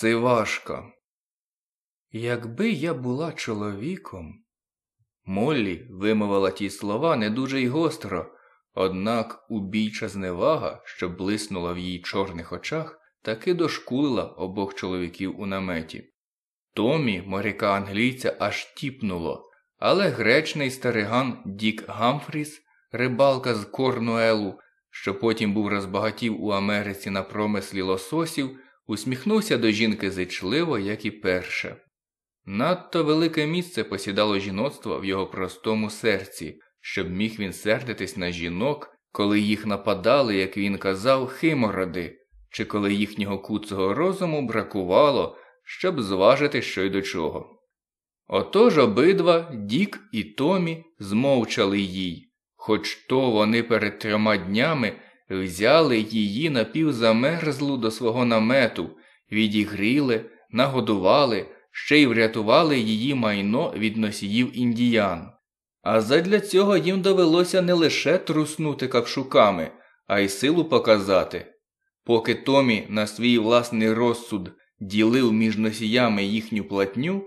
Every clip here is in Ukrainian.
Це важко. Якби я була чоловіком. Моллі вимовила ті слова не дуже й гостро, однак убійча зневага, що блиснула в її чорних очах, таки дошкулила обох чоловіків у наметі. Томі, моряка англійця, аж тіпнуло, але гречний стариган Дік Гамфріс, рибалка з Корнуелу, що потім був розбагатів у Америці на промислі лососів, Усміхнувся до жінки зичливо, як і перше. Надто велике місце посідало жіноцтво в його простому серці, щоб міг він сердитись на жінок, коли їх нападали, як він казав, химороди, чи коли їхнього куцого розуму бракувало, щоб зважити що й до чого. Отож обидва Дік і Томі змовчали їй, хоч то вони перед трьома днями взяли її напівзамерзлу до свого намету, відігріли, нагодували, ще й врятували її майно від носіїв індіян. А задля цього їм довелося не лише труснути капшуками, а й силу показати. Поки Томі на свій власний розсуд ділив між носіями їхню платню,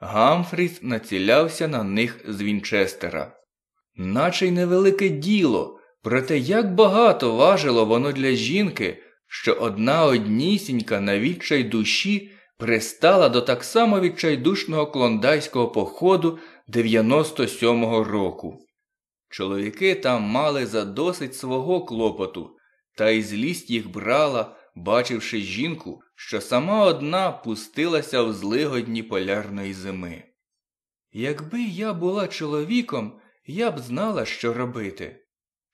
Гамфріс націлявся на них з Вінчестера. Наче й невелике діло, Проте як багато важило воно для жінки, що одна однісінька на відчай душі пристала до так само відчайдушного клондайського походу 97-го року. Чоловіки там мали задосить свого клопоту, та й злість їх брала, бачивши жінку, що сама одна пустилася в злигодні полярної зими. Якби я була чоловіком, я б знала, що робити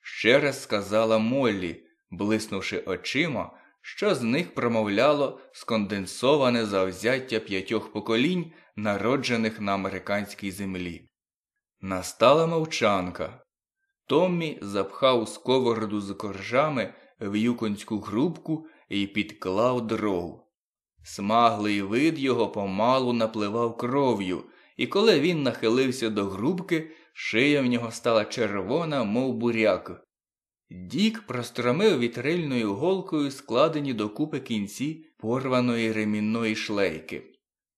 ще раз сказала Моллі, блиснувши очима, що з них промовляло сконденсоване завзяття п'ятьох поколінь, народжених на американській землі. Настала мовчанка. Томмі запхав сковороду з коржами в юконську грубку і підклав дров. Смаглий вид його помалу напливав кров'ю, і коли він нахилився до грубки, шия в нього стала червона, мов буряк. Дік простромив вітрильною голкою складені докупи кінці порваної ремінної шлейки.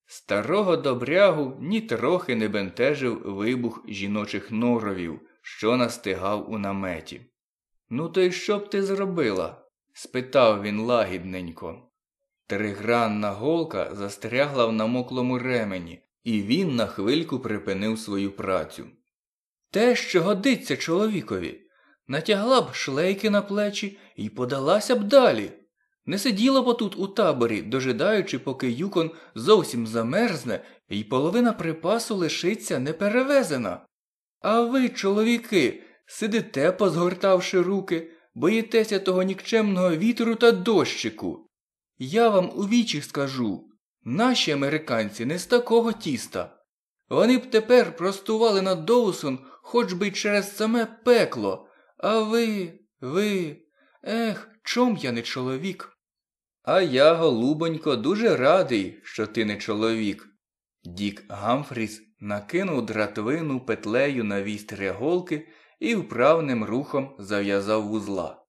Старого добрягу нітрохи не бентежив вибух жіночих норовів, що настигав у наметі. Ну, то й що б ти зробила? спитав він лагідненько. Тригранна голка застрягла в намоклому ремені, і він на хвильку припинив свою працю. Те, що годиться чоловікові, натягла б шлейки на плечі і подалася б далі. Не сиділа б отут у таборі, дожидаючи, поки юкон зовсім замерзне, і половина припасу лишиться неперевезена. А ви, чоловіки, сидите, позгортавши руки, боїтеся того нікчемного вітру та дощику. Я вам у вічі скажу. Наші американці не з такого тіста. Вони б тепер простували на Доусон хоч би через саме пекло. А ви, ви, ех, чом я не чоловік? А я, голубонько, дуже радий, що ти не чоловік. Дік Гамфріс накинув дратвину петлею на вістря голки і вправним рухом зав'язав вузла.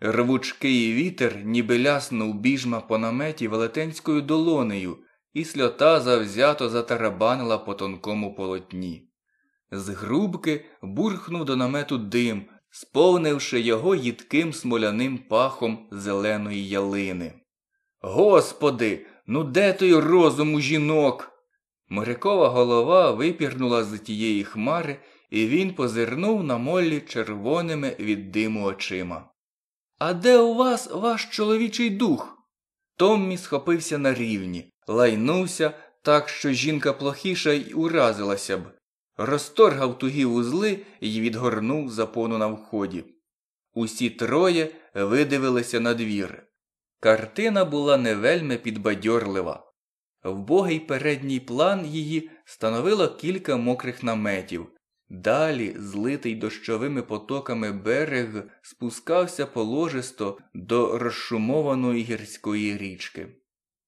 Рвучкий вітер ніби ляснув біжма по наметі велетенською долонею, і сльота завзято затарабанила по тонкому полотні. З грубки бурхнув до намету дим, сповнивши його їдким смоляним пахом зеленої ялини. Господи, ну де той розум у жінок? Морякова голова випірнула з тієї хмари, і він позирнув на моллі червоними від диму очима. А де у вас ваш чоловічий дух? Томмі схопився на рівні, лайнувся так, що жінка плохіша й уразилася б, розторгав тугі вузли і відгорнув запону на вході. Усі троє видивилися на двір. Картина була не вельми підбадьорлива. Вбогий передній план її становило кілька мокрих наметів. Далі, злитий дощовими потоками берег, спускався положисто до розшумованої гірської річки.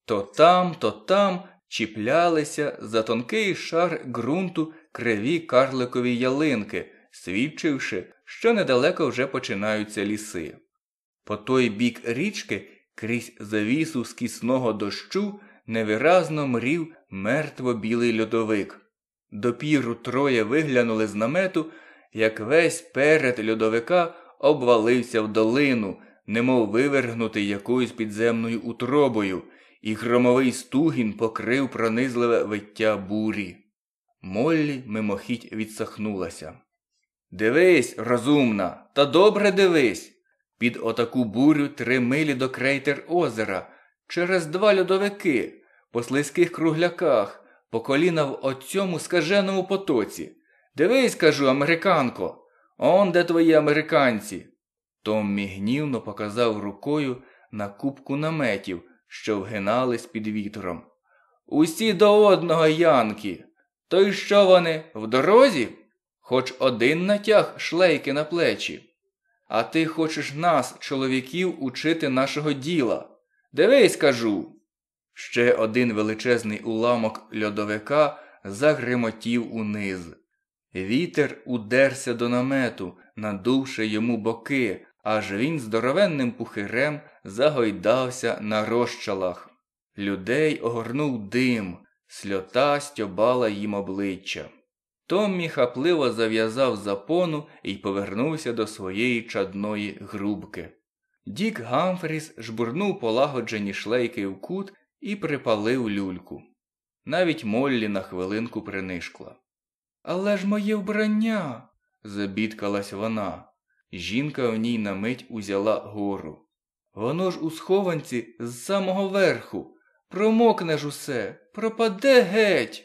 То там, то там чіплялися за тонкий шар ґрунту криві карликові ялинки, свідчивши, що недалеко вже починаються ліси. По той бік річки, крізь завісу скісного дощу, невиразно мрів мертво білий льодовик. Допіру троє виглянули з намету, як весь перед льодовика обвалився в долину, немов вивергнутий якоюсь підземною утробою, і громовий стугін покрив пронизливе виття бурі. Моллі мимохідь відсахнулася. Дивись, розумна, та добре дивись. Під отаку бурю три милі до крейтер озера, через два льодовики, по слизьких кругляках по коліна в оцьому скаженому потоці. Дивись, кажу, американко, он де твої американці. Томмі гнівно показав рукою на кубку наметів, що вгинались під вітром. Усі до одного янки. То й що вони в дорозі? Хоч один натяг шлейки на плечі. А ти хочеш нас, чоловіків, учити нашого діла. Дивись, кажу. Ще один величезний уламок льодовика загримотів униз. Вітер удерся до намету, надувши йому боки, аж він здоровенним пухирем загойдався на розчалах. Людей огорнув дим, сльота стьобала їм обличчя. Томмі хапливо зав'язав запону і повернувся до своєї чадної грубки. Дік Гамфріс жбурнув полагоджені шлейки в кут і припалив люльку. Навіть Моллі на хвилинку принишкла. Але ж моє вбрання, забідкалась вона. Жінка в ній на мить узяла гору. Воно ж у схованці з самого верху. Промокне ж усе, пропаде геть.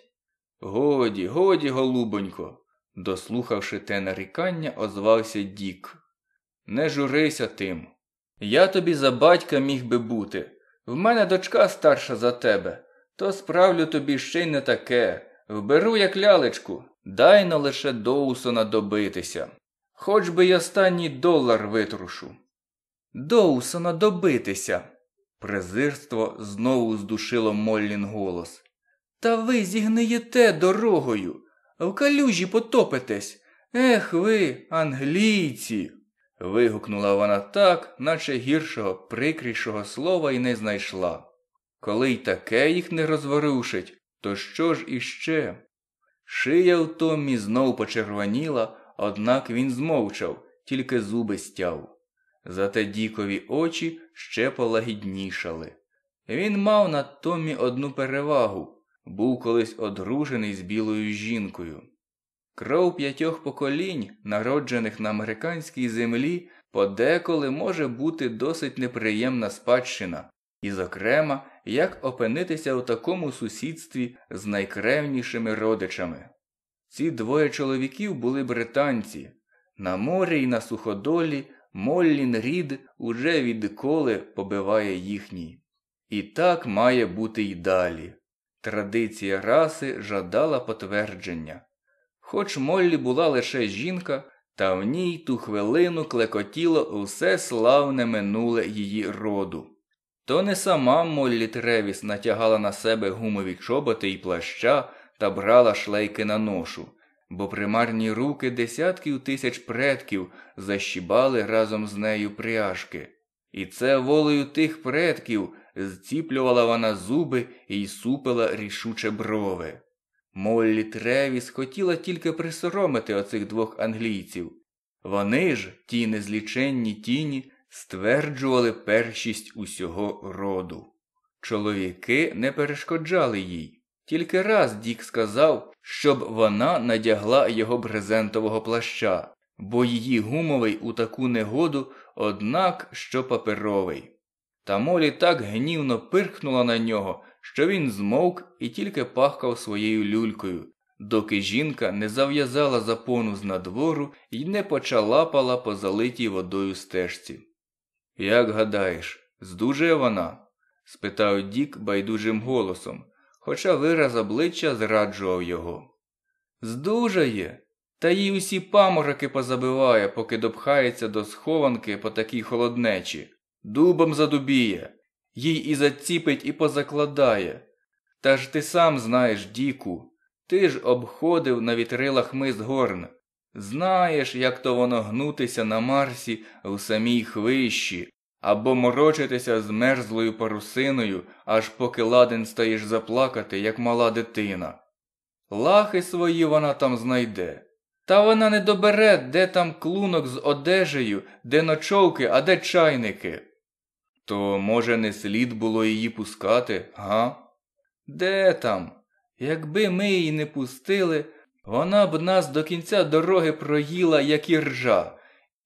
Годі, годі, голубонько, дослухавши те нарікання, озвався Дік. Не журися тим. Я тобі за батька міг би бути, в мене дочка старша за тебе, то справлю тобі ще й не таке. Вберу як лялечку, дай на лише Доусона добитися. Хоч би й останній долар витрушу. Доусона добитися. Презирство знову здушило Моллін голос. Та ви зігниєте дорогою, в калюжі потопитесь. Ех ви, англійці. Вигукнула вона так, наче гіршого, прикрішого слова і не знайшла. Коли й таке їх не розворушить, то що ж іще? Шия в Томмі знов почервоніла, однак він змовчав, тільки зуби стяв. Зате Дікові очі ще полагіднішали. Він мав над Томмі одну перевагу був колись одружений з білою жінкою. Кров п'ятьох поколінь, народжених на американській землі, подеколи може бути досить неприємна спадщина, і, зокрема, як опинитися у такому сусідстві з найкревнішими родичами. Ці двоє чоловіків були британці. На морі і на суходолі Моллін Рід уже відколи побиває їхній. І так має бути й далі. Традиція раси жадала потвердження. Хоч Моллі була лише жінка, та в ній ту хвилину клекотіло усе славне минуле її роду. То не сама Моллі Тревіс натягала на себе гумові чоботи і плаща та брала шлейки на ношу, бо примарні руки десятків тисяч предків защібали разом з нею пряжки. І це волею тих предків зціплювала вона зуби і супила рішуче брови. Моллі Тревіс хотіла тільки присоромити оцих двох англійців. Вони ж, ті незліченні тіні, стверджували першість усього роду. Чоловіки не перешкоджали їй. Тільки раз Дік сказав, щоб вона надягла його брезентового плаща, бо її гумовий у таку негоду, однак що паперовий. Та Молі так гнівно пирхнула на нього, що він змовк і тільки пахкав своєю люлькою, доки жінка не зав'язала запону з надвору і не почалапала по залитій водою стежці. Як гадаєш, здужує вона? спитав Дік байдужим голосом, хоча вираз обличчя зраджував його. Здужає, та їй усі памороки позабиває, поки допхається до схованки по такій холоднечі. Дубом задубіє їй і заціпить, і позакладає. Та ж ти сам знаєш, Діку, ти ж обходив на вітрилах мис горн. Знаєш, як то воно гнутися на Марсі в самій хвищі, або морочитися з мерзлою парусиною, аж поки ладен стаєш заплакати, як мала дитина. Лахи свої вона там знайде. Та вона не добере, де там клунок з одежею, де ночовки, а де чайники. То, може, не слід було її пускати, га? Де там? Якби ми її не пустили, вона б нас до кінця дороги проїла, як і ржа.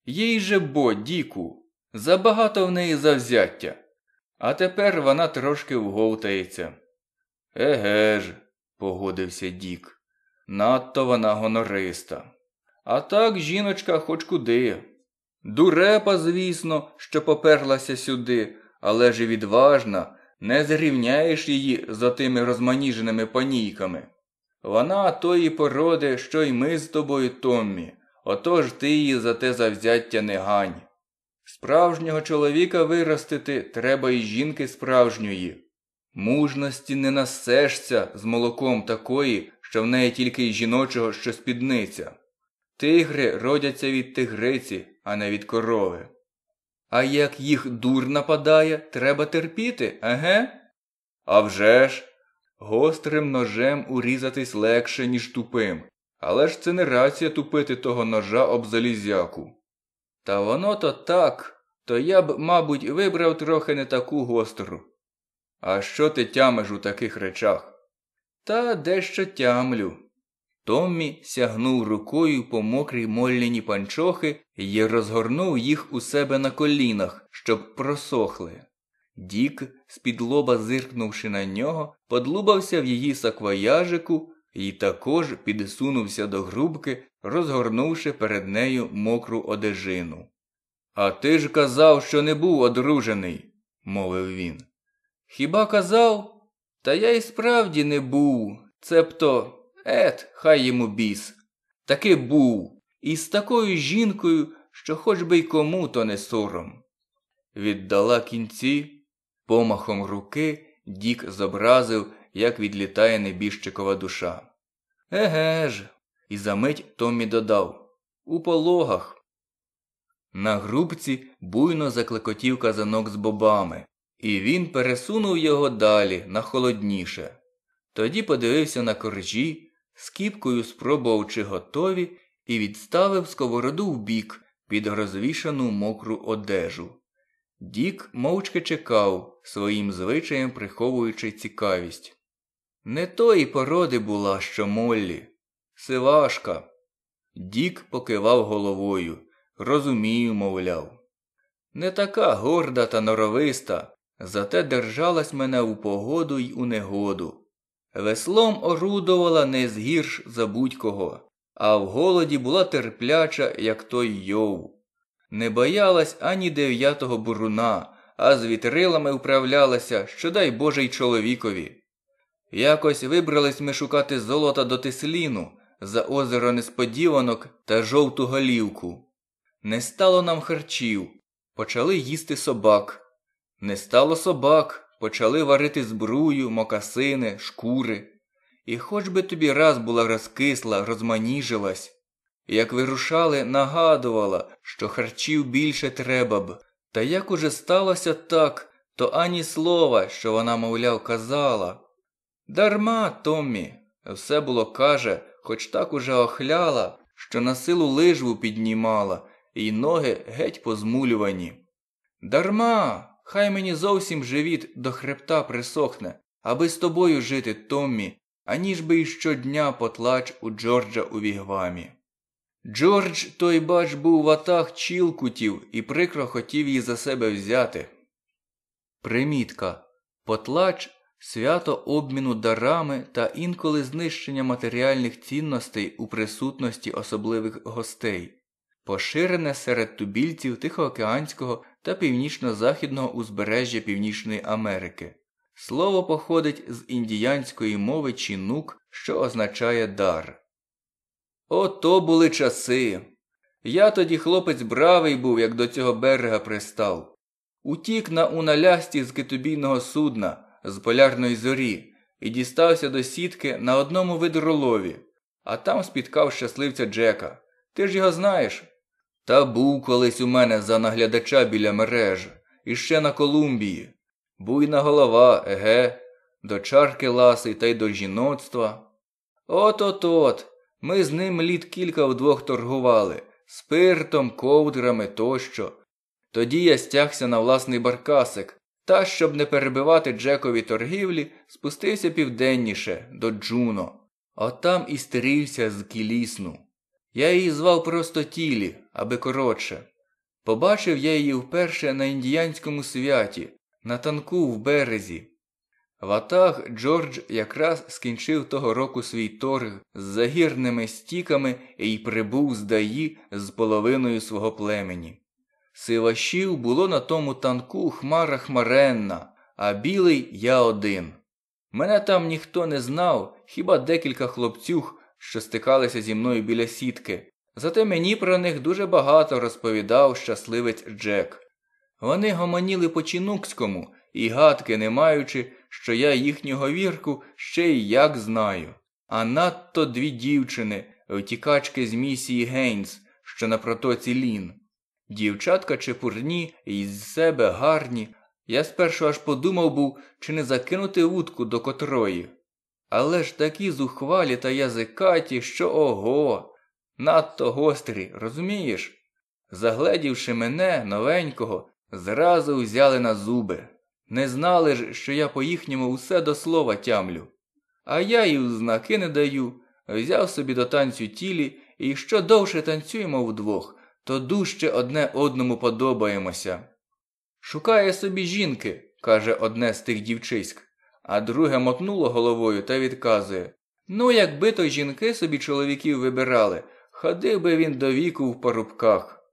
Їй же бо, Діку, забагато в неї завзяття. А тепер вона трошки вговтається. Еге ж, погодився Дік. Надто вона гонориста. А так жіночка хоч куди. Дурепа, звісно, що поперлася сюди, але ж і відважна, не зрівняєш її за тими розманіженими панійками. Вона тої породи, що й ми з тобою, Томмі, отож ти її за те завзяття не гань. Справжнього чоловіка виростити треба і жінки справжньої. Мужності не насешся з молоком такої, що в неї тільки й жіночого, що спідниця. Тигри родяться від тигриці а не від корови. А як їх дур нападає, треба терпіти, еге? «А вже ж! Гострим ножем урізатись легше, ніж тупим. Але ж це не рація тупити того ножа об залізяку. Та воно то так, то я б, мабуть, вибрав трохи не таку гостру. А що ти тямиш у таких речах? Та дещо тямлю. Томмі сягнув рукою по мокрій молляні панчохи і розгорнув їх у себе на колінах, щоб просохли. Дік, з-під лоба зиркнувши на нього, подлубався в її саквояжику і також підсунувся до грубки, розгорнувши перед нею мокру одежину. А ти ж казав, що не був одружений, мовив він. Хіба казав? Та я й справді не був, цебто Ет, хай йому біс. Таки був, і з такою жінкою, що хоч би й кому то не сором. Віддала кінці, помахом руки Дік зобразив, як відлітає небіжчикова душа. Еге ж. І за мить Томмі додав У пологах. На грубці буйно заклекотів казанок з бобами, і він пересунув його далі на холодніше. Тоді подивився на коржі, скіпкою спробував, чи готові, і відставив сковороду вбік під розвішану мокру одежу. Дік мовчки чекав, своїм звичаєм приховуючи цікавість. Не тої породи була, що Моллі. Сивашка. Дік покивав головою. Розумію, мовляв. Не така горда та норовиста, зате держалась мене у погоду й у негоду. Веслом орудувала не згірш за будь-кого, а в голоді була терпляча, як той йов. Не боялась ані дев'ятого буруна, а з вітрилами вправлялася, що дай Боже й чоловікові. Якось вибрались ми шукати золота до Тисліну за озеро несподіванок та жовту голівку. Не стало нам харчів, почали їсти собак. Не стало собак почали варити збрую, мокасини, шкури. І хоч би тобі раз була розкисла, розманіжилась, як вирушали, нагадувала, що харчів більше треба б. Та як уже сталося так, то ані слова, що вона, мовляв, казала. Дарма, Томмі, все було каже, хоч так уже охляла, що на силу лижву піднімала, і ноги геть позмулювані. Дарма, Хай мені зовсім живіт до хребта присохне, аби з тобою жити, Томмі, аніж би й щодня потлач у Джорджа у вігвамі. Джордж, той бач, був в атах чілкутів і прикро хотів її за себе взяти. Примітка потлач свято обміну дарами та інколи знищення матеріальних цінностей у присутності особливих гостей, поширене серед тубільців Тихоокеанського та північно-західного узбережжя Північної Америки. Слово походить з індіянської мови чинук, що означає дар. Ото були часи. Я тоді хлопець бравий був, як до цього берега пристав. Утік на уналясті з китобійного судна, з полярної зорі, і дістався до сітки на одному видролові, а там спіткав щасливця Джека. Ти ж його знаєш, та був колись у мене за наглядача біля мереж, і ще на Колумбії. Буйна голова, еге, до чарки ласи та й до жіноцтва. От от от. Ми з ним літ кілька вдвох торгували спиртом, ковдрами тощо. Тоді я стягся на власний баркасик, та, щоб не перебивати Джекові торгівлі, спустився південніше до Джуно, а там і стерівся з кілісну. Я її звав просто тілі аби коротше. Побачив я її вперше на індіянському святі, на танку в березі. Ватаг Джордж якраз скінчив того року свій торг з загірними стіками і прибув з даї з половиною свого племені. Сивашів було на тому танку хмара хмаренна, а білий я один. Мене там ніхто не знав, хіба декілька хлопцюх, що стикалися зі мною біля сітки, Зате мені про них дуже багато розповідав щасливець Джек. Вони гомоніли по Чінукському і гадки не маючи, що я їхнього вірку ще й як знаю. А надто дві дівчини, втікачки з місії Гейнс, що на протоці Лін. Дівчатка чепурні і з себе гарні. Я спершу аж подумав був, чи не закинути вудку до котрої. Але ж такі зухвалі та язикаті, що ого надто гострі, розумієш? Загледівши мене, новенького, зразу взяли на зуби. Не знали ж, що я по їхньому усе до слова тямлю. А я і знаки не даю, взяв собі до танцю тілі, і що довше танцюємо вдвох, то дужче одне одному подобаємося. Шукає собі жінки, каже одне з тих дівчиськ, а друге мотнуло головою та відказує Ну, якби то жінки собі чоловіків вибирали, Ходив би він до віку в парубках,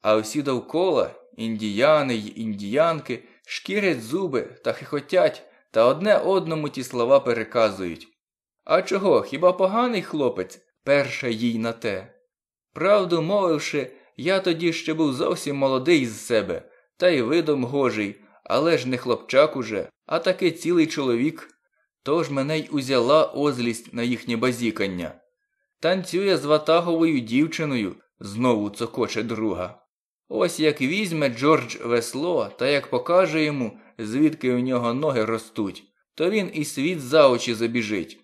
а всі довкола індіяни й індіянки шкірять зуби та хихотять та одне одному ті слова переказують. А чого, хіба поганий хлопець перша їй на те? Правду мовивши, я тоді ще був зовсім молодий з себе, та й видом гожий, але ж не хлопчак уже, а таки цілий чоловік. Тож мене й узяла озлість на їхнє базікання. Танцює з ватаговою дівчиною, знову цокоче друга. Ось як візьме Джордж весло та як покаже йому, звідки у нього ноги ростуть, то він і світ за очі забіжить.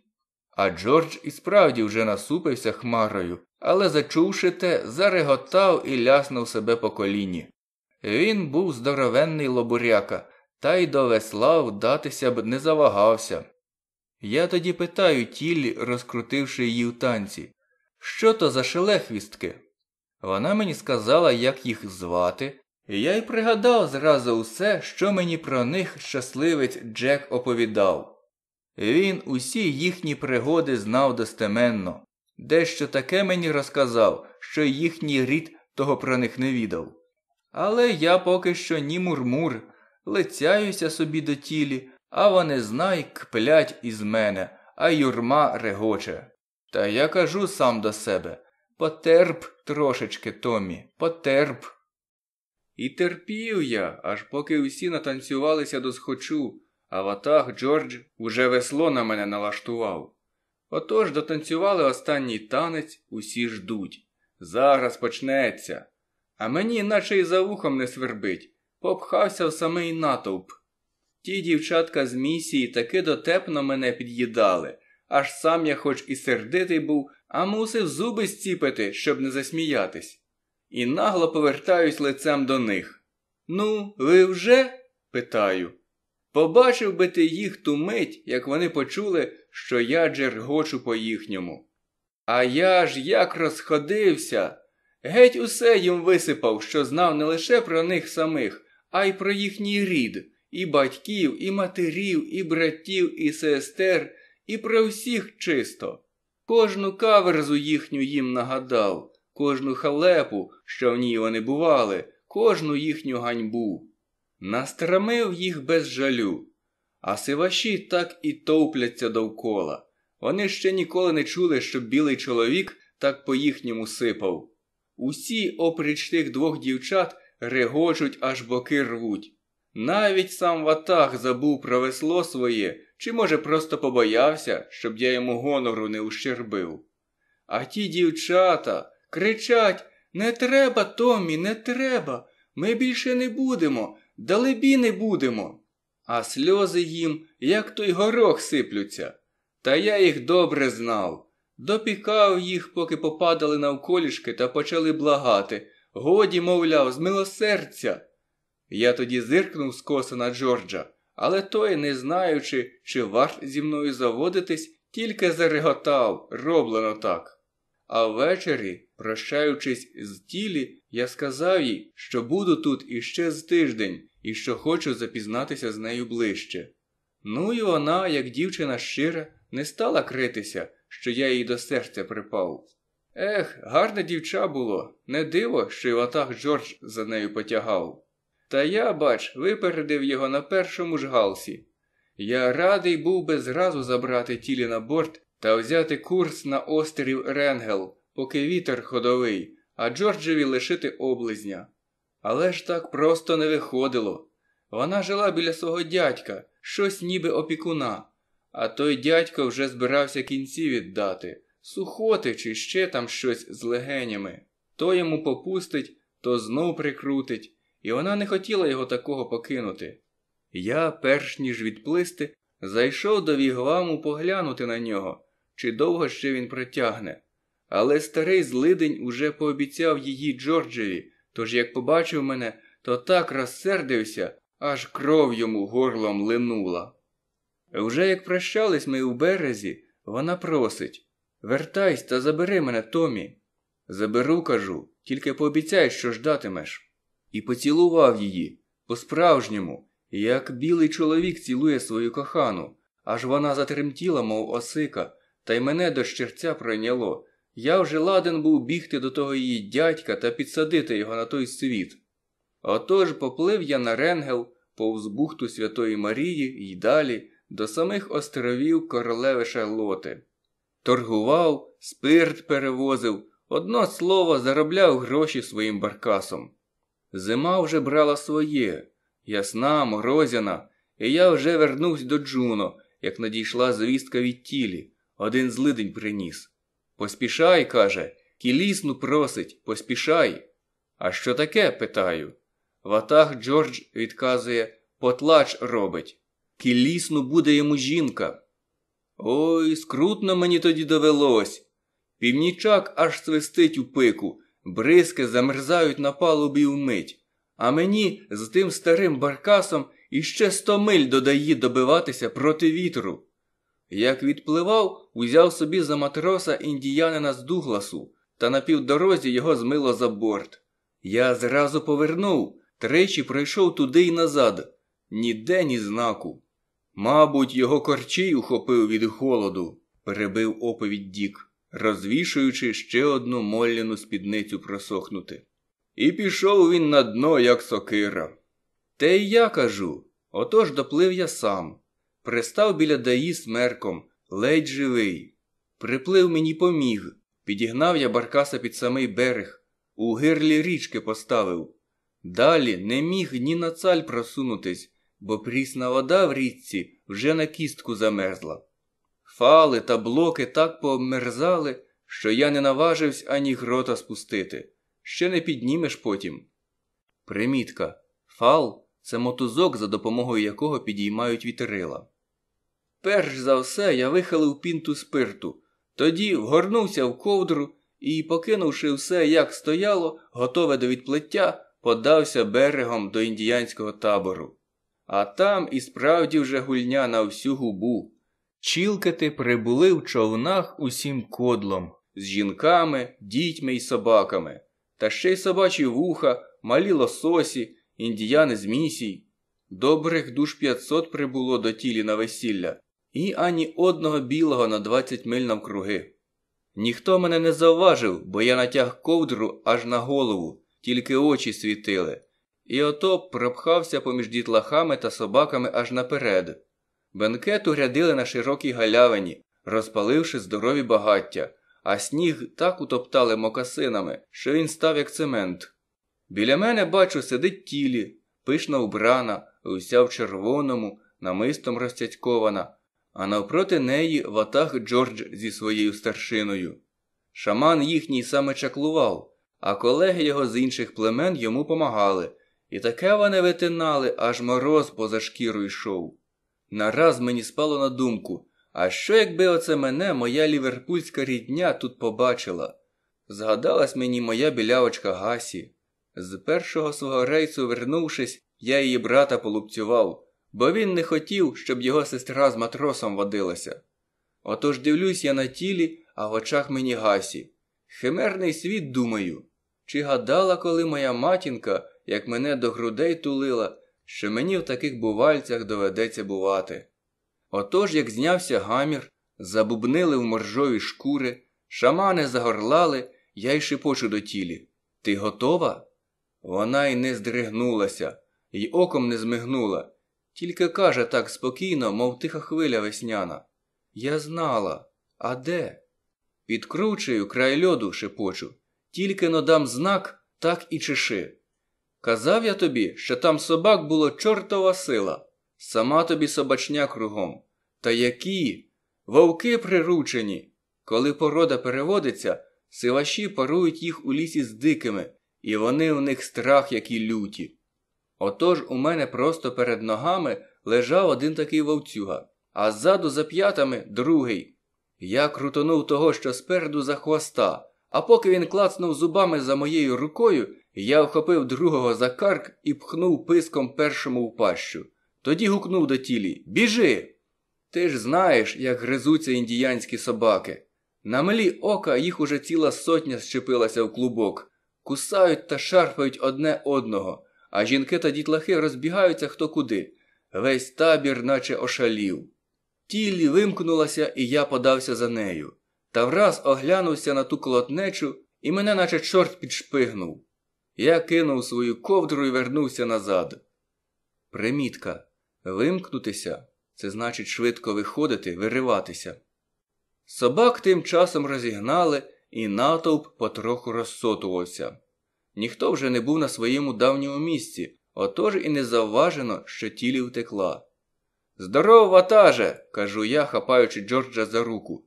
А Джордж і справді вже насупився хмарою, але, зачувши те, зареготав і ляснув себе по коліні. Він був здоровенний лобуряка, та й до весла вдатися б не завагався. Я тоді питаю тілі, розкрутивши її в танці, що то за шелехвістки? Вона мені сказала, як їх звати, і я й пригадав зразу усе, що мені про них щасливець Джек оповідав. Він усі їхні пригоди знав достеменно, дещо таке мені розказав, що їхній рід того про них не відав. Але я поки що ні мурмур, лицяюся собі до тілі, а вони знайк кплять із мене, а юрма регоче. Та я кажу сам до себе потерп трошечки, Томі, потерп. І терпів я, аж поки усі натанцювалися до схочу, а ватаг Джордж уже весло на мене налаштував. Отож дотанцювали останній танець, усі ждуть. Зараз почнеться. А мені, наче й за вухом не свербить, попхався в самий натовп. Ті дівчатка з місії таки дотепно мене під'їдали, аж сам я хоч і сердитий був, а мусив зуби зціпити, щоб не засміятись. І нагло повертаюсь лицем до них. Ну, ви вже? питаю. Побачив би ти їх ту мить, як вони почули, що я джергочу по їхньому. А я ж як розходився, геть усе їм висипав, що знав не лише про них самих, а й про їхній рід і батьків, і матерів, і братів, і сестер, і про всіх чисто. Кожну каверзу їхню їм нагадав, кожну халепу, що в ній вони бували, кожну їхню ганьбу. Настрамив їх без жалю, а сиваші так і товпляться довкола. Вони ще ніколи не чули, щоб білий чоловік так по їхньому сипав. Усі, опріч тих двох дівчат, регочуть, аж боки рвуть. Навіть сам ватаг забув про весло своє, чи, може, просто побоявся, щоб я йому гонору не ущербив. А ті дівчата кричать не треба, Томі, не треба. Ми більше не будемо, далебі не будемо. А сльози їм, як той горох, сиплються. Та я їх добре знав. Допікав їх, поки попадали навколішки та почали благати. Годі, мовляв, з милосердя. Я тоді зиркнув скоса на Джорджа, але той, не знаючи, чи варт зі мною заводитись, тільки зареготав, роблено так. А ввечері, прощаючись з тілі, я сказав їй, що буду тут іще з тиждень і що хочу запізнатися з нею ближче. Ну і вона, як дівчина щира, не стала критися, що я їй до серця припав. Ех, гарне дівча було, не диво, що й отак Джордж за нею потягав. Та я, бач, випередив його на першому ж галсі. Я радий був би зразу забрати тілі на борт та взяти курс на острів Ренгел, поки вітер ходовий, а Джорджеві лишити облизня. Але ж так просто не виходило. Вона жила біля свого дядька, щось ніби опікуна, а той дядько вже збирався кінці віддати, сухоти чи ще там щось з легенями. То йому попустить, то знов прикрутить і вона не хотіла його такого покинути. Я, перш ніж відплисти, зайшов до вігваму поглянути на нього, чи довго ще він протягне. Але старий злидень уже пообіцяв її Джорджеві, тож як побачив мене, то так розсердився, аж кров йому горлом линула. Вже як прощались ми у березі, вона просить Вертайся та забери мене, Томі. Заберу, кажу, тільки пообіцяй, що ждатимеш і поцілував її по-справжньому, як білий чоловік цілує свою кохану, аж вона затремтіла, мов осика, та й мене до щерця пройняло. Я вже ладен був бігти до того її дядька та підсадити його на той світ. Отож поплив я на ренгел повз бухту Святої Марії і далі до самих островів королеви Шарлоти. Торгував, спирт перевозив, одно слово заробляв гроші своїм баркасом. Зима вже брала своє, ясна, морозяна, і я вже вернувся до Джуно, як надійшла звістка від тілі, один злидень приніс. Поспішай, каже, кілісну просить, поспішай. А що таке? питаю. Ватах Джордж відказує потлач робить. Кілісну буде йому жінка. Ой, скрутно мені тоді довелось. Північак аж свистить у пику. Бризки замерзають на палубі вмить, а мені з тим старим баркасом іще сто миль додає добиватися проти вітру. Як відпливав, узяв собі за матроса індіянина з Дугласу та на півдорозі його змило за борт. Я зразу повернув, тричі пройшов туди й назад, ніде ні знаку. Мабуть, його корчій ухопив від холоду, перебив оповідь Дік розвішуючи ще одну молліну спідницю просохнути. І пішов він на дно, як сокира. Те й я кажу. Отож доплив я сам. Пристав біля даї смерком, ледь живий. Приплив мені поміг. Підігнав я баркаса під самий берег, у гирлі річки поставив. Далі не міг ні на цаль просунутись, бо прісна вода в річці вже на кістку замерзла. Фали та блоки так пообмерзали, що я не наважився ані грота спустити. Ще не піднімеш потім. Примітка. Фал це мотузок, за допомогою якого підіймають вітрила. Перш за все я вихилив пінту спирту, тоді вгорнувся в ковдру і, покинувши все, як стояло, готове до відплиття, подався берегом до індіянського табору. А там і справді вже гульня на всю губу. Чілкати прибули в човнах усім кодлом, з жінками, дітьми і собаками, та ще й собачі вуха, малі лососі, індіяни з місій. Добрих душ 500 прибуло до тілі на весілля, і ані одного білого на 20 миль навкруги. Ніхто мене не завважив, бо я натяг ковдру аж на голову, тільки очі світили, і ото пропхався поміж дітлахами та собаками аж наперед. Бенкет урядили на широкій галявині, розпаливши здорові багаття, а сніг так утоптали мокасинами, що він став як цемент. Біля мене, бачу, сидить тілі, пишно вбрана, уся в червоному, намистом розтятькована, а навпроти неї ватаг Джордж зі своєю старшиною. Шаман їхній саме чаклував, а колеги його з інших племен йому помагали, і таке вони витинали, аж мороз поза шкіру йшов. Нараз мені спало на думку, а що якби оце мене моя ліверпульська рідня тут побачила? Згадалась мені моя білявочка Гасі. З першого свого рейсу, вернувшись, я її брата полупцював, бо він не хотів, щоб його сестра з матросом водилася. Отож дивлюсь я на тілі, а в очах мені Гасі. Химерний світ думаю. Чи гадала, коли моя матінка, як мене до грудей тулила, що мені в таких бувальцях доведеться бувати. Отож, як знявся гамір, забубнили в моржові шкури, шамани загорлали, я й шипочу до тілі. Ти готова? Вона й не здригнулася, й оком не змигнула, тільки каже так спокійно, мов тиха хвиля весняна. Я знала, а де? Підкручую, край льоду шепочу, тільки но дам знак, так і чеши. Казав я тобі, що там собак було чортова сила, сама тобі собачня кругом. Та які? Вовки приручені. Коли порода переводиться, сиваші парують їх у лісі з дикими, і вони у них страх, як і люті. Отож у мене просто перед ногами лежав один такий вовцюга, а ззаду за п'ятами другий. Я крутонув того, що спереду за хвоста, а поки він клацнув зубами за моєю рукою, я вхопив другого за карк і пхнув писком першому в пащу. Тоді гукнув до тілі Біжи! Ти ж знаєш, як гризуться індіянські собаки. На милі ока їх уже ціла сотня щепилася в клубок, кусають та шарпають одне одного, а жінки та дітлахи розбігаються хто куди. Весь табір, наче ошалів. Тілі вимкнулася, і я подався за нею. Та враз оглянувся на ту колотнечу, і мене, наче чорт підшпигнув. Я кинув свою ковдру і вернувся назад. Примітка. Вимкнутися це значить швидко виходити, вириватися. Собак тим часом розігнали, і натовп потроху розсотувався. Ніхто вже не був на своєму давньому місці, отож і не завважено, що тілі втекла. Здоров, ватаже, кажу я, хапаючи Джорджа за руку.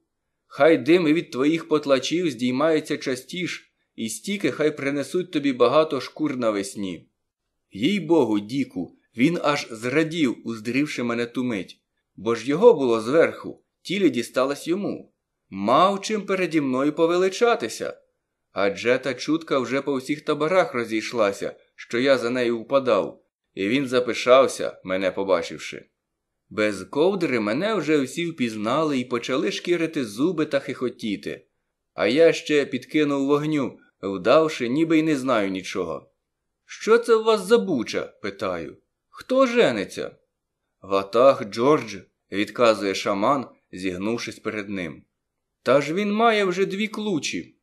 Хай дим від твоїх потлачів здіймаються частіше і стіки хай принесуть тобі багато шкур навесні. Їй богу, Діку, він аж зрадів, уздрівши мене ту мить, бо ж його було зверху, тілі дісталось йому. Мав чим переді мною повеличатися. Адже та чутка вже по всіх таборах розійшлася, що я за нею впадав, і він запишався, мене побачивши. Без ковдри мене вже всі впізнали і почали шкірити зуби та хихотіти. А я ще підкинув вогню, вдавши, ніби й не знаю нічого. Що це у вас за буча? питаю. Хто жениться? Ватах Джордж, відказує шаман, зігнувшись перед ним. Та ж він має вже дві клучі,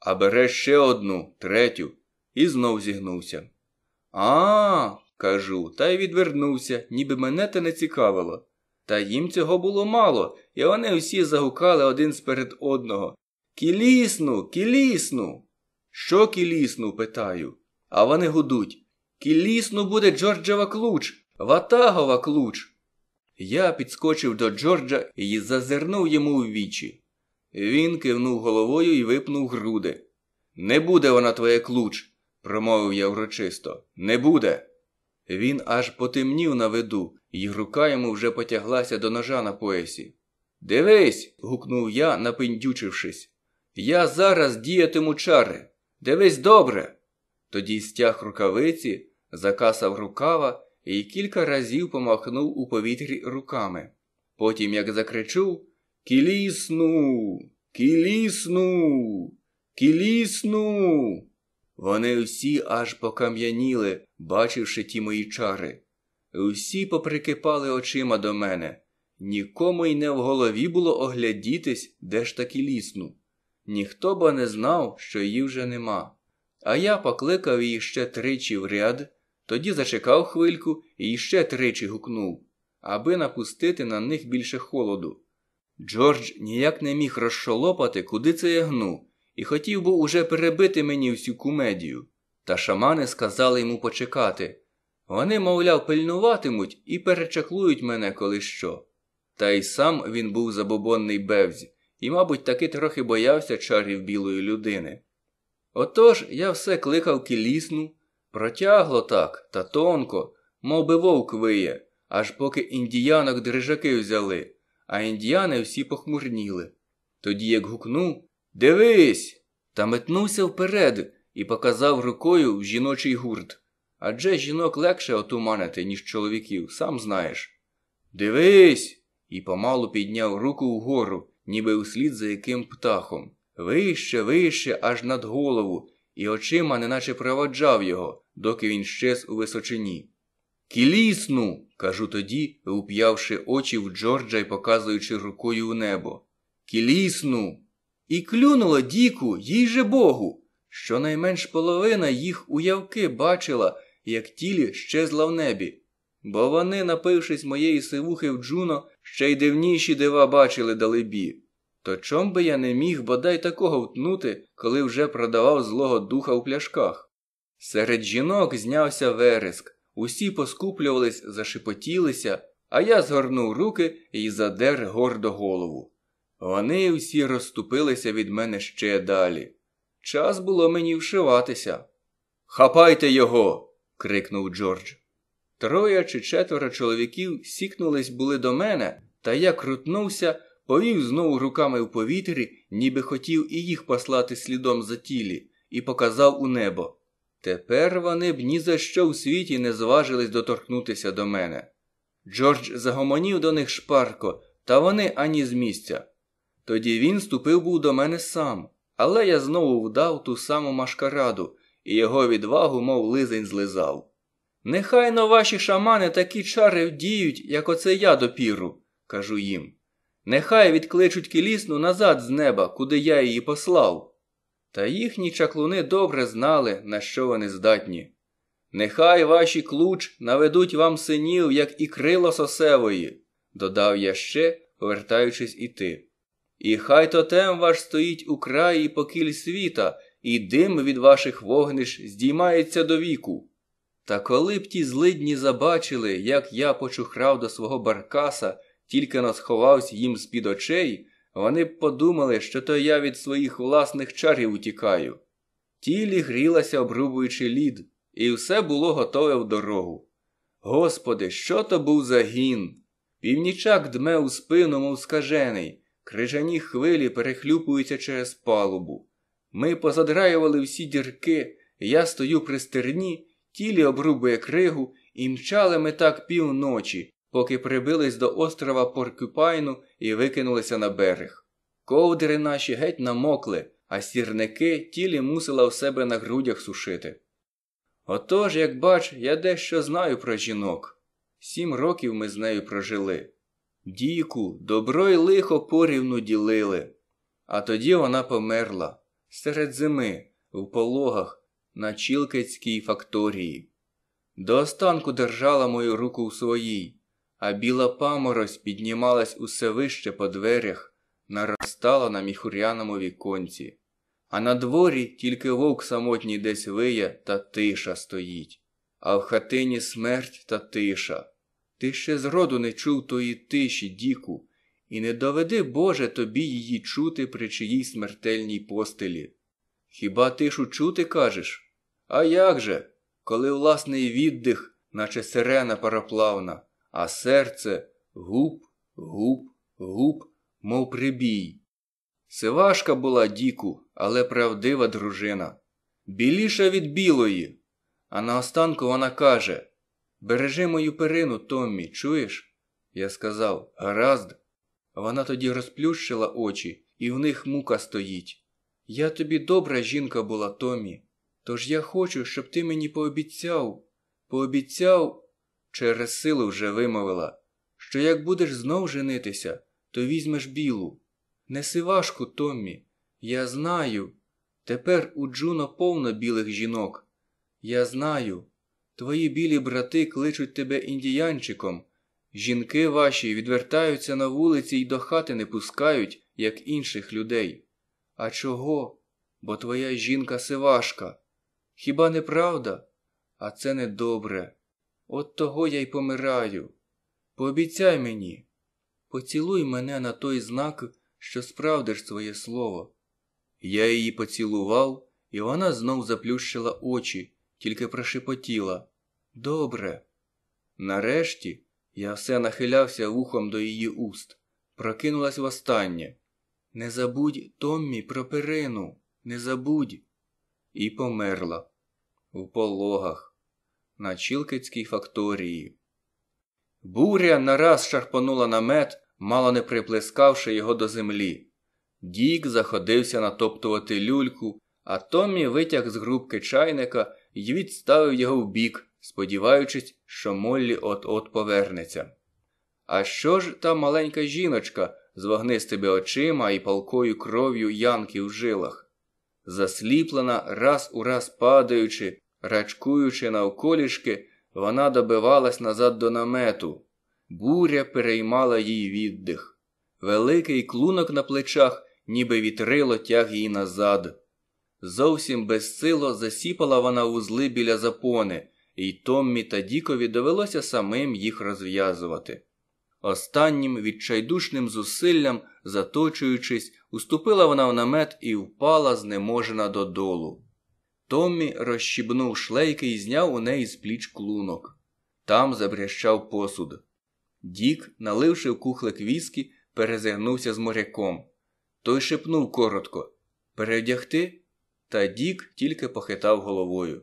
а бере ще одну, третю, і знов зігнувся. А, кажу, та й відвернувся, ніби мене те не цікавило. Та їм цього було мало, і вони всі загукали один сперед одного. Кілісну, кілісну. Що кілісну? питаю. А вони гудуть. Кілісну буде Джорджева клуч, Ватагова клуч. Я підскочив до Джорджа і зазирнув йому в вічі. Він кивнув головою і випнув груди. Не буде вона твоє клуч, промовив я урочисто. Не буде. Він аж потемнів на виду, і рука йому вже потяглася до ножа на поясі. Дивись. гукнув я, напиндючившись. Я зараз діятиму чари. Дивись добре. Тоді стяг рукавиці, закасав рукава і кілька разів помахнув у повітрі руками. Потім, як закричу Кілісну, кілісну, кілісну. Вони всі аж покам'яніли, бачивши ті мої чари. Усі поприкипали очима до мене. Нікому й не в голові було оглядітись, де ж таки лісну. Ніхто ба не знав, що її вже нема. А я покликав її ще тричі в ряд, тоді зачекав хвильку і ще тричі гукнув, аби напустити на них більше холоду. Джордж ніяк не міг розшолопати, куди це я гну, і хотів би уже перебити мені всю кумедію. Та шамани сказали йому почекати. Вони, мовляв, пильнуватимуть і перечаклують мене коли що. Та й сам він був забобонний бевзь, і, мабуть, таки трохи боявся чарів білої людини. Отож я все кликав кілісну, протягло так та тонко, мов би вовк виє, аж поки індіянок дрижаки взяли, а індіяни всі похмурніли. Тоді, як гукнув Дивись! та метнувся вперед і показав рукою в жіночий гурт. Адже жінок легше отуманити, ніж чоловіків, сам знаєш. Дивись! і помалу підняв руку вгору, ніби услід за яким птахом, вище, вище, аж над голову, і очима неначе проводжав його, доки він щез у височині. Кілісну. кажу тоді, уп'явши очі в Джорджа і показуючи рукою у небо. Кілісну. І клюнуло Діку, їй же Богу. Щонайменш половина їх уявки бачила, як тілі щезла в небі. Бо вони, напившись моєї сивухи в Джуно, ще й дивніші дива бачили далебі. То чом би я не міг бодай такого втнути, коли вже продавав злого духа у пляшках? Серед жінок знявся вереск, усі поскуплювались, зашепотілися, а я згорнув руки і задер гордо голову. Вони всі розступилися від мене ще далі. Час було мені вшиватися. Хапайте його. крикнув Джордж. Троє чи четверо чоловіків сікнулись були до мене, та я крутнувся, повів знову руками в повітрі, ніби хотів і їх послати слідом за тілі, і показав у небо. Тепер вони б ні за що у світі не зважились доторкнутися до мене. Джордж загомонів до них шпарко, та вони ані з місця. Тоді він ступив був до мене сам, але я знову вдав ту саму машкараду, і його відвагу, мов лизень, злизав. Нехай на ваші шамани такі чари вдіють, як оце я допіру, кажу їм. Нехай відкличуть кілісну назад з неба, куди я її послав. Та їхні чаклуни добре знали, на що вони здатні. Нехай ваші клуч наведуть вам синів, як і крило сосевої, додав я ще, повертаючись іти. І хай тотем ваш стоїть у краї покіль світа, і дим від ваших вогниш здіймається до віку. Та коли б ті злидні забачили, як я почухрав до свого баркаса, тільки насховався їм з під очей, вони б подумали, що то я від своїх власних чарів утікаю. Тілі грілася, обрубуючи лід, і все було готове в дорогу. Господи, що то був за гін? Північак дме у спину, мов скажений, крижані хвилі перехлюпуються через палубу. Ми позадраювали всі дірки, я стою при стерні тілі обрубує кригу, і мчали ми так півночі, поки прибились до острова Поркюпайну і викинулися на берег. Ковдри наші геть намокли, а сірники тілі мусила в себе на грудях сушити. Отож, як бач, я дещо знаю про жінок. Сім років ми з нею прожили. Діку, добро й лихо порівну ділили. А тоді вона померла серед зими, в пологах, на Чілкецькій факторії. До останку держала мою руку у своїй, а біла паморозь піднімалась усе вище по дверях, наростала на міхуряному віконці, а на дворі тільки вовк самотній десь вия та тиша стоїть, а в хатині смерть та тиша. Ти ще зроду не чув тої тиші, Діку, і не доведи Боже тобі її чути при чиїй смертельній постелі. Хіба ти ж учути кажеш? А як же? Коли власний віддих, наче сирена параплавна, а серце губ, губ, губ, мов прибій. Сивашка була Діку, але правдива дружина. Біліша від білої. А наостанку вона каже Бережи мою перину, Томмі, чуєш? Я сказав, гаразд. Вона тоді розплющила очі, і в них мука стоїть. Я тобі добра жінка була, Томі, тож я хочу, щоб ти мені пообіцяв, пообіцяв, через силу вже вимовила, що як будеш знов женитися, то візьмеш білу. Неси важку, Томмі, я знаю. Тепер у Джуно повно білих жінок. Я знаю. Твої білі брати кличуть тебе індіянчиком. Жінки ваші відвертаються на вулиці і до хати не пускають, як інших людей. А чого? Бо твоя жінка сивашка. Хіба не правда? А це не добре. От того я й помираю. Пообіцяй мені, поцілуй мене на той знак, що справдиш своє слово. Я її поцілував, і вона знов заплющила очі, тільки прошепотіла. Добре. Нарешті я все нахилявся вухом до її уст, прокинулась востаннє. Не забудь Томмі про перину, не забудь. І померла в пологах, на Чілкицькій факторії. Буря нараз шарпанула намет, мало не приплескавши його до землі. Дік заходився натоптувати люльку, а Томмі витяг з грубки чайника і відставив його вбік, сподіваючись, що Моллі от-от повернеться. А що ж та маленька жіночка? з вогнистими очима і палкою кров'ю янки в жилах, засліплена, раз у раз падаючи, рачкуючи навколішки, вона добивалась назад до намету. Буря переймала їй віддих. Великий клунок на плечах, ніби вітрило тяг її назад. Зовсім безсило засіпала вона вузли біля запони, і Томмі та Дікові довелося самим їх розв'язувати. Останнім відчайдушним зусиллям, заточуючись, уступила вона в намет і впала знеможена додолу. Томмі розщібнув шлейки і зняв у неї з пліч клунок. Там забрящав посуд. Дік, наливши в кухлик віскі, перезирнувся з моряком. Той шепнув коротко Перевдягти? Та Дік тільки похитав головою.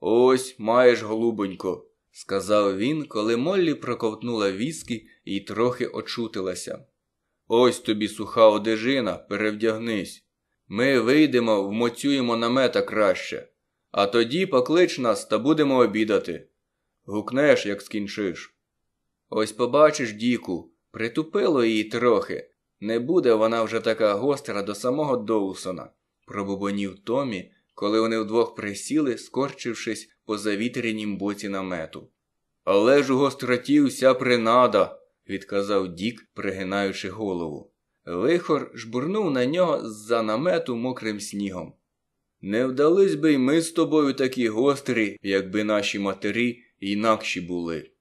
Ось маєш голубонько сказав він, коли Моллі проковтнула віскі і трохи очутилася. Ось тобі суха одежина, перевдягнись. Ми вийдемо, вмоцюємо намета краще, а тоді поклич нас та будемо обідати. Гукнеш, як скінчиш. Ось побачиш, Діку, притупило її трохи. Не буде вона вже така гостра до самого Доусона, пробубонів Томі, коли вони вдвох присіли, скорчившись по завітрянім боці намету. Але ж у гостротів уся принада, відказав Дік, пригинаючи голову. Лихор жбурнув на нього з-за намету мокрим снігом. Не вдались би й ми з тобою такі гострі, якби наші матері інакші були.